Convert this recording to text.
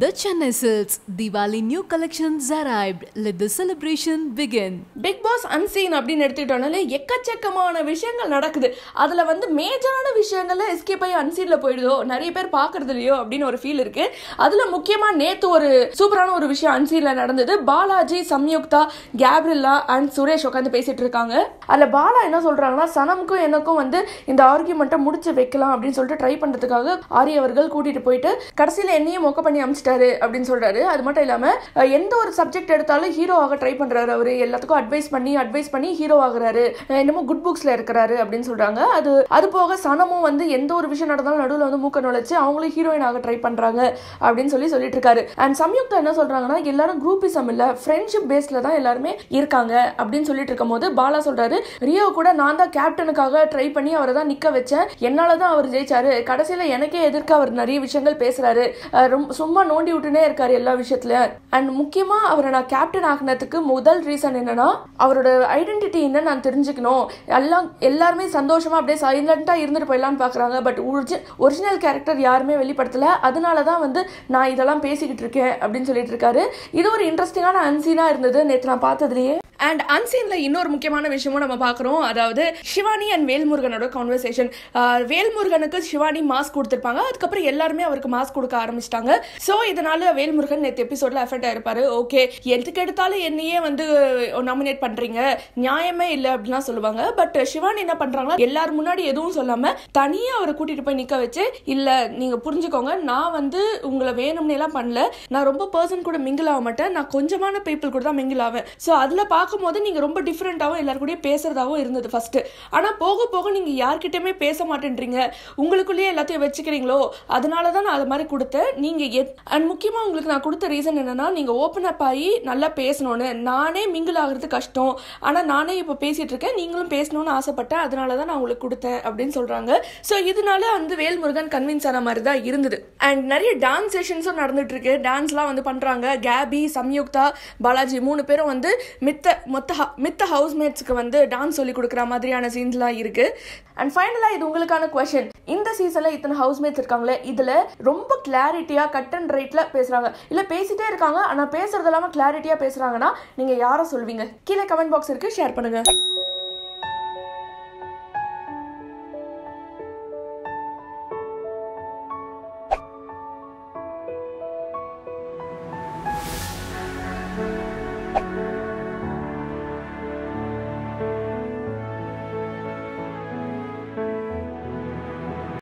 The Chennai Silks Diwali new collections arrived. Let the celebration begin. Bigg Boss unseen அப்படின்னு எடுத்துக்கிட்டோம்னாலே எக்கச்சக்கமான விஷயங்கள் நடக்குது அதில் வந்து மேஜான விஷயங்கள்ல எஸ்கேப் ஆகி அன்சீனில் போயிடுதோ நிறைய பேர் பார்க்கறது இல்லையோ அப்படின்னு ஒரு ஃபீல் இருக்கு அதில் முக்கியமாக நேற்று ஒரு சூப்பரான ஒரு விஷயம் அன்சீனில் நடந்தது பாலாஜி சம்யுக்தா கேப்ரில்லா அண்ட் சுரேஷ் உட்காந்து பேசிட்டு இருக்காங்க அதில் பாலா என்ன சொல்கிறாங்கன்னா சனமுக்கும் எனக்கும் வந்து இந்த ஆர்கியூமெண்ட்டை முடிச்சு வைக்கலாம் அப்படின்னு சொல்லிட்டு ட்ரை பண்ணுறதுக்காக ஆரிய அவர்கள் கூட்டிகிட்டு போயிட்டு கடைசியில் என்னையும் மொக்க பண்ணி அமிச்சு வச்சுட்டாரு அப்படின்னு சொல்கிறாரு அது மட்டும் இல்லாமல் எந்த ஒரு சப்ஜெக்ட் எடுத்தாலும் ஹீரோ ஆக ட்ரை பண்ணுறாரு அவர் எல்லாத்துக்கும் அட்வைஸ் பண்ணி அட்வைஸ் பண்ணி ஹீரோ ஆகுறாரு என்னமோ குட் புக்ஸில் இருக்கிறாரு அப்படின்னு சொல்கிறாங்க அது அது போக சனமும் வந்து எந்த ஒரு விஷயம் நடந்தாலும் நடுவில் வந்து மூக்க நுழைச்சு அவங்களும் ஹீரோயின் ஆக ட்ரை பண்ணுறாங்க அப்படின்னு சொல்லி சொல்லிட்டு இருக்காரு அண்ட் சம்யுக்தா என்ன சொல்கிறாங்கன்னா எல்லாரும் குரூப்பிசம் இல்லை ஃப்ரெண்ட்ஷிப் பேஸில் தான் எல்லாருமே இருக்காங்க அப்படின்னு சொல்லிட்டு இருக்கும் போது பாலா சொல்கிறாரு ரியோ கூட நான் தான் கேப்டனுக்காக ட்ரை பண்ணி அவரை தான் நிற்க வச்சேன் என்னால் தான் அவர் ஜெயிச்சாரு கடைசியில் எனக்கே எதிர்க்க அவர் நிறைய விஷயங்கள் பேசுகிறாரு சும்மா தோண்டி விட்டுனே இருக்காரு எல்லா விஷயத்துலயும் அண்ட் முக்கியமா அவரை நான் கேப்டன் ஆகினதுக்கு முதல் ரீசன் என்னன்னா அவரோட ஐடென்டிட்டி என்ன நான் தெரிஞ்சுக்கணும் எல்லாம் எல்லாருமே சந்தோஷமா அப்படியே சைலண்டா இருந்துட்டு போயிடலாம்னு பாக்குறாங்க பட் ஒரிஜினல் கேரக்டர் யாருமே வெளிப்படுத்தல அதனால தான் வந்து நான் இதெல்லாம் பேசிக்கிட்டு இருக்கேன் அப்படின்னு சொல்லிட்டு இருக்காரு இது ஒரு இன்ட்ரெஸ்டிங்கான அன்சீனா இருந்தது நேற்று நான் பார்த்ததுலயே அண்ட் அன்சீனில் இன்னொரு முக்கியமான விஷயமும் நம்ம பார்க்குறோம் அதாவது சிவானி அண்ட் வேல்முருகனோட கான்வர்சேஷன் வேல்முருகனுக்கு சிவானி மாஸ்க் கொடுத்துருப்பாங்க அதுக்கப்புறம் எல்லாருமே அவருக்கு மாஸ்க் கொடுக்க ஆரம்பிச்சிட்டாங்க ஸோ இதனால வேல்முருகன் நேற்று எபிசோடில் அஃபெக்ட் ஆயிருப்பாரு ஓகே எதுக்கு எடுத்தாலும் என்னையே வந்து நாமினேட் பண்ணுறீங்க நியாயமே இல்லை அப்படிலாம் சொல்லுவாங்க பட் சிவானி என்ன பண்ணுறாங்கன்னா எல்லார் முன்னாடி எதுவும் சொல்லாமல் தனியாக அவரை கூட்டிகிட்டு போய் நிற்க வச்சு இல்லை நீங்கள் புரிஞ்சுக்கோங்க நான் வந்து உங்களை எல்லாம் பண்ணல நான் ரொம்ப பர்சன் கூட மிங்கிள் ஆக மாட்டேன் நான் கொஞ்சமான பீப்புள் கூட தான் மிங்கிள் ஆவேன் ஸோ அதில் பார்க்க பார்க்கும்போது நீங்கள் ரொம்ப டிஃப்ரெண்ட்டாகவும் எல்லாருக்கூடயே பேசுகிறதாவும் இருந்தது ஃபஸ்ட்டு ஆனால் போக போக நீங்கள் யார்கிட்டயுமே பேச மாட்டேன்றீங்க உங்களுக்குள்ளேயே எல்லாத்தையும் வச்சுக்கிறீங்களோ அதனால தான் நான் அது மாதிரி கொடுத்தேன் நீங்கள் எத் அண்ட் முக்கியமாக உங்களுக்கு நான் கொடுத்த ரீசன் என்னென்னா நீங்கள் ஓப்பன் அப் ஆகி நல்லா பேசணும்னு நானே மிங்கிள் ஆகிறது கஷ்டம் ஆனால் நானே இப்போ பேசிகிட்டு இருக்கேன் நீங்களும் பேசணும்னு ஆசைப்பட்டேன் அதனால தான் நான் உங்களுக்கு கொடுத்தேன் அப்படின்னு சொல்கிறாங்க ஸோ இதனால வந்து வேல்முருகன் கன்வின்ஸ் ஆன மாதிரி தான் இருந்தது அண்ட் நிறைய டான்ஸ் செஷன்ஸும் நடந்துட்டு இருக்கு டான்ஸ்லாம் வந்து பண்ணுறாங்க கேபி சம்யுக்தா பாலாஜி மூணு பேரும் வந்து மித்த மொத்த மித்த ஹவுஸ்மேட்ஸ்க்கு வந்து டான்ஸ் சொல்லி கொடுக்குற மாதிரியான சீன்ஸ்லாம் இருக்கு அண்ட் ஃபைனலாக இது உங்களுக்கான கொஷின் இந்த சீசனில் இத்தனை ஹவுஸ்மேட்ஸ் இருக்காங்களே இதில் ரொம்ப கிளாரிட்டியாக கட் அண்ட் ரைட்டில் பேசுகிறாங்க இல்லை பேசிகிட்டே இருக்காங்க ஆனால் பேசுறது இல்லாமல் கிளாரிட்டியாக பேசுகிறாங்கன்னா நீங்கள் யாரை சொல்வீங்க கீழே கமெண்ட் பாக்ஸ் இருக்குது ஷேர் பண்ணுங்கள்